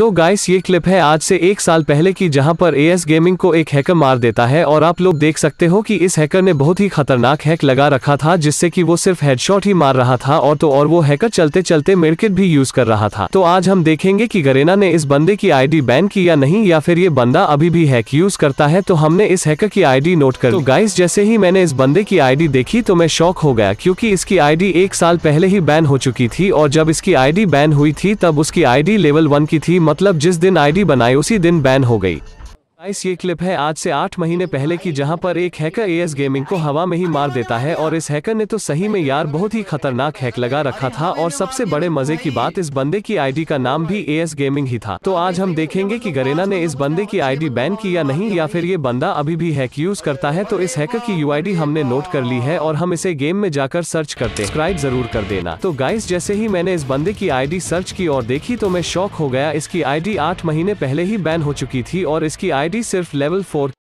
सो so guys ये clip है आज से एक साल पहले की जहां पर एएस गेमिंग को एक हैकर मार देता है और आप लोग देख सकते हो कि इस हैकर ने बहुत ही खतरनाक हैक लगा रखा था जिससे कि वो सिर्फ हेडशॉट ही मार रहा था और तो और वो हैकर चलते चलते मेडकिट भी यूज कर रहा था तो आज हम देखेंगे की गरेना ने इस बंदे की आईडी बैन की या नहीं या फिर ये बंदा अभी भी हैक यूज करता है तो हमने इस हैकर की आई नोट कर तो गाइस जैसे ही मैंने इस बंदे की आईडी देखी तो मैं शौक हो गया क्यूँकी इसकी आईडी एक साल पहले ही बैन हो चुकी थी और जब इसकी आईडी बैन हुई थी तब उसकी आईडी लेवल वन की थी मतलब जिस दिन आईडी बनाई उसी दिन बैन हो गई आइस ये क्लिप है आज से आठ महीने पहले की जहां पर एक हैकर एएस गेमिंग को हवा में ही मार देता है और इस हैकर ने तो सही में यार बहुत ही खतरनाक हैक लगा रखा था और सबसे बड़े मजे की बात इस बंदे की आईडी का नाम भी एएस गेमिंग ही था तो आज हम देखेंगे कि गरेना ने इस बंदे की आईडी बैन की या नहीं या फिर ये बंदा अभी भी हैक यूज करता है तो इस हैकर की यू हमने नोट कर ली है और हम इसे गेम में जाकर सर्च करते स्क्राइब जरूर कर देना तो गाइस जैसे ही मैंने इस बंदे की आई सर्च की और देखी तो मैं शौक हो गया इसकी आई डी महीने पहले ही बैन हो चुकी थी और इसकी आई आईडी सिर्फ लेवल 4